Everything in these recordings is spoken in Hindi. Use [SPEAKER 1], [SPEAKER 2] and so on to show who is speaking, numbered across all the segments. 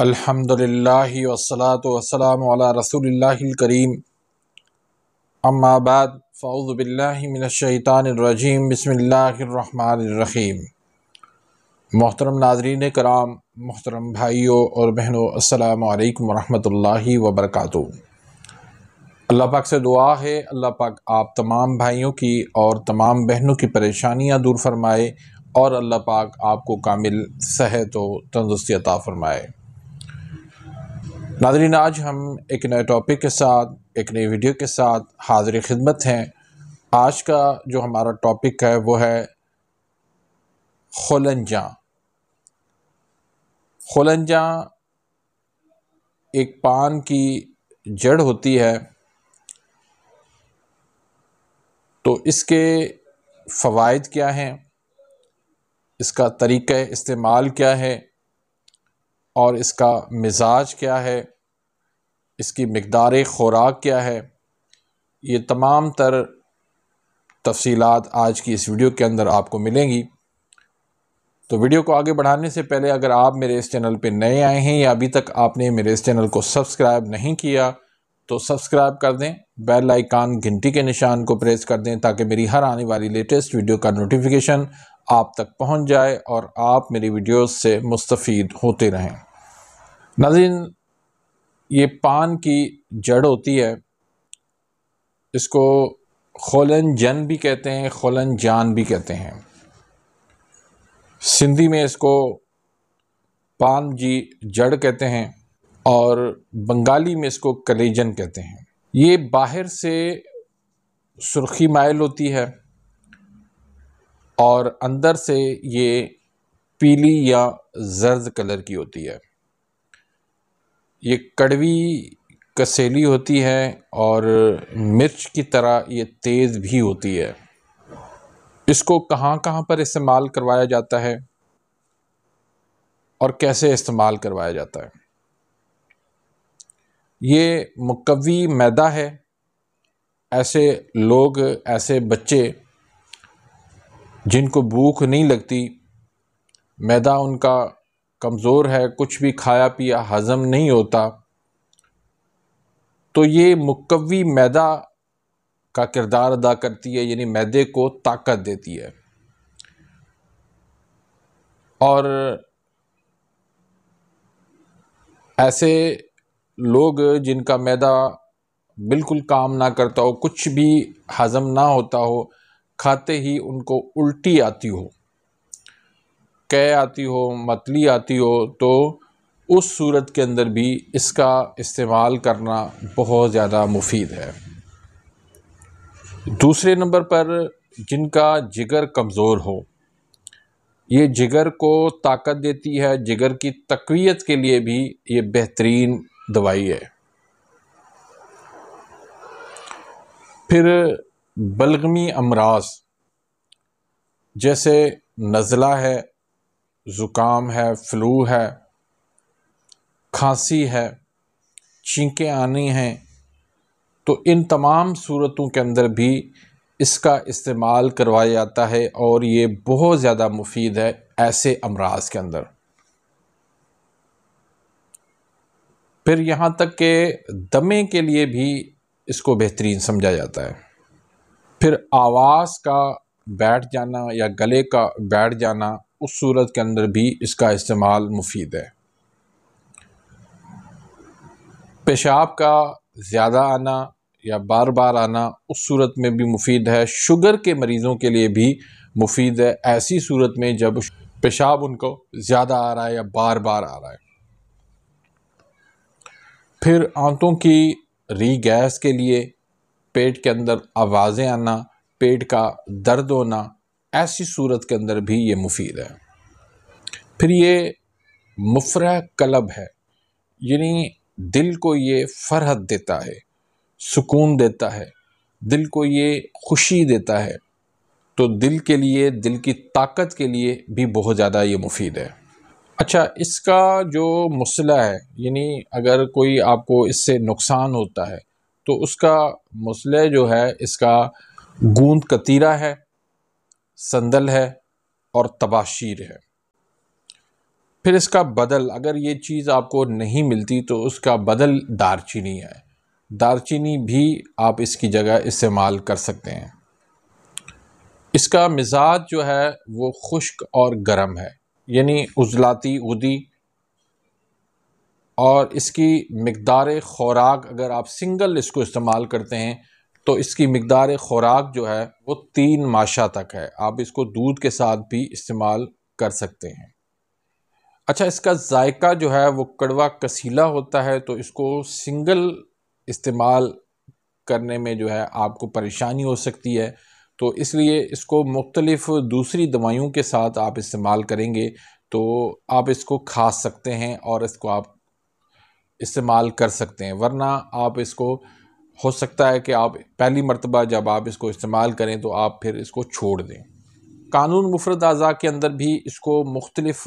[SPEAKER 1] अल्हम्दुलिल्लाह वसलात वस्सलामु अला रसूलिल्लाहिल अम्माबाद रहमानिर रहीम मोहतरम नाजरीन कराम मोहतरम भाइयों और बहनों रहमतुल्लाहि व वबरकू अल्लाह पाक से दुआ है अल्लाह पाक आप तमाम भाइयों की और तमाम बहनों की परेशानियाँ दूर फरमाए और अल्लाह पाक आपको कामिल सेहत व तंदुरुस्ती अता फ़रमाए नाजरीन आज हम एक नए टॉपिक के साथ एक नई वीडियो के साथ हाजिर खिदमत हैं आज का जो हमारा टॉपिक है वो है खोलंजा खोलंजा एक पान की जड़ होती है तो इसके फ़वाद क्या हैं इसका तरीक़ इस्तेमाल क्या है और इसका मिजाज क्या है इसकी मकदार ख़ुराक क्या है ये तमाम तर तफसीलात आज की इस वीडियो के अंदर आपको मिलेंगी तो वीडियो को आगे बढ़ाने से पहले अगर आप मेरे इस चैनल पर नए आए हैं या अभी तक आपने मेरे इस चैनल को सब्सक्राइब नहीं किया तो सब्सक्राइब कर दें बेल आइकान घंटी के निशान को प्रेस कर दें ताकि मेरी हर आने वाली लेटेस्ट वीडियो का नोटिफिकेशन आप तक पहुंच जाए और आप मेरी वीडियोस से मुस्तफ़ होते रहें नाजिन ये पान की जड़ होती है इसको खोलन जन भी कहते हैं खोलन जान भी कहते हैं सिंधी में इसको पान जी जड़ कहते हैं और बंगाली में इसको कलेजन कहते हैं ये बाहर से सुर्खी माइल होती है और अंदर से ये पीली या जर्द कलर की होती है ये कड़वी कसेली होती है और मिर्च की तरह ये तेज़ भी होती है इसको कहाँ कहाँ पर इस्तेमाल करवाया जाता है और कैसे इस्तेमाल करवाया जाता है ये मुकवी मैदा है ऐसे लोग ऐसे बच्चे जिनको भूख नहीं लगती मैदा उनका कमज़ोर है कुछ भी खाया पिया हज़म नहीं होता तो ये मुकवी मैदा का किरदार अदा करती है यानी मैदे को ताकत देती है और ऐसे लोग जिनका मैदा बिल्कुल काम ना करता हो कुछ भी हज़म ना होता हो खाते ही उनको उल्टी आती हो कै आती हो मतली आती हो तो उस सूरत के अंदर भी इसका इस्तेमाल करना बहुत ज़्यादा मुफीद है दूसरे नंबर पर जिनका जिगर कमज़ोर हो ये जिगर को ताकत देती है जिगर की तकवीत के लिए भी ये बेहतरीन दवाई है फिर बलगमी अमराज जैसे नज़ला है ज़ुकाम है फ्लू है खांसी है छींकें आनी हैं तो इन तमाम सूरतों के अंदर भी इसका इस्तेमाल करवाया जाता है और ये बहुत ज़्यादा मुफीद है ऐसे अमराज के अंदर फिर यहाँ तक के दमे के लिए भी इसको बेहतरीन समझा जाता है फिर आवाज़ का बैठ जाना या गले का बैठ जाना उस सूरत के अंदर भी इसका इस्तेमाल मुफीद है पेशाब का ज़्यादा आना या बार बार आना उस सूरत में भी मुफीद है शुगर के मरीज़ों के लिए भी मुफीद है ऐसी सूरत में जब पेशाब उनको ज़्यादा आ रहा है या बार बार आ रहा है फिर आंतों की री गैस के लिए पेट के अंदर आवाज़ें आना पेट का दर्द होना ऐसी सूरत के अंदर भी ये मुफीद है फिर ये मुफर कलब है यानी दिल को ये फरहत देता है सुकून देता है दिल को ये खुशी देता है तो दिल के लिए दिल की ताकत के लिए भी बहुत ज़्यादा ये मुफीद है अच्छा इसका जो मसला है यानी अगर कोई आपको इससे नुकसान होता है तो उसका मसले जो है इसका गूंद कतीरा है संदल है और तबाशीर है फिर इसका बदल अगर ये चीज़ आपको नहीं मिलती तो उसका बदल दारचीनी है दारचीनी भी आप इसकी जगह इस्तेमाल कर सकते हैं इसका मिजाज जो है वो खुश्क और गर्म है यानी उजलाती उदी और इसकी मकदार ख़ुराक अगर आप सिंगल इसको इस्तेमाल करते हैं तो इसकी मकदार ख़ुराक जो है वो तीन माशा तक है आप इसको दूध के साथ भी इस्तेमाल कर सकते हैं अच्छा इसका जायका जो है वो कड़वा कसीला होता है तो इसको सिंगल इस्तेमाल करने में जो है आपको परेशानी हो सकती है तो इसलिए इसको मुख्तलिफ दूसरी दवाइयों के साथ आप इस्तेमाल करेंगे तो आप इसको खा सकते हैं और इसको आप इस्तेमाल कर सकते हैं वरना आप इसको हो सकता है कि आप पहली मरतबा जब आप इसको इस्तेमाल करें तो आप फिर इसको छोड़ दें कानून मुफरद अज़ा के अंदर भी इसको मुख्तलफ़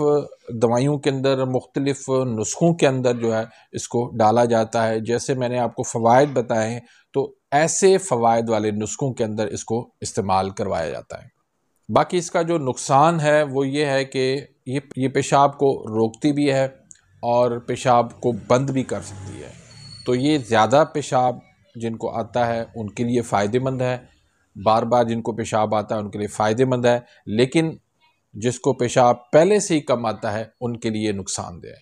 [SPEAKER 1] दवाइयों के अंदर मुख्तलफ़ नुस्खों के अंदर जो है इसको डाला जाता है जैसे मैंने आपको फ़वाद बताए हैं तो ऐसे फ़वाद वाले नुस्खों के अंदर इसको इस्तेमाल करवाया जाता है बाकी इसका जो नुकसान है वो ये है कि ये ये पेशाब को रोकती भी है और पेशाब को बंद भी कर सकती है तो ये ज़्यादा पेशाब जिनको आता है उनके लिए फ़ायदेमंद है बार बार जिनको पेशाब आता है उनके लिए फ़ायदेमंद है लेकिन जिसको पेशाब पहले से ही कम आता है उनके लिए नुकसानदेह है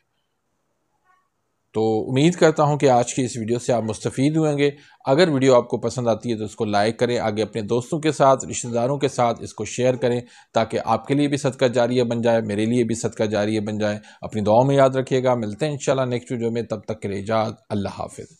[SPEAKER 1] तो उम्मीद करता हूँ कि आज की इस वीडियो से आप मुस्तफ़ होंगे अगर वीडियो आपको पसंद आती है तो इसको लाइक करें आगे अपने दोस्तों के साथ रिश्तेदारों के साथ इसको शेयर करें ताकि आपके लिए भी सदका जारिया बन जाए मेरे लिए भी सदका जारिया बन जाए अपनी दुआओं में याद रखिएगा मिलते हैं इंशाल्लाह नेक्स्ट वीडियो में तब तक के लिए इजाज़ अल्लाह हाफिज़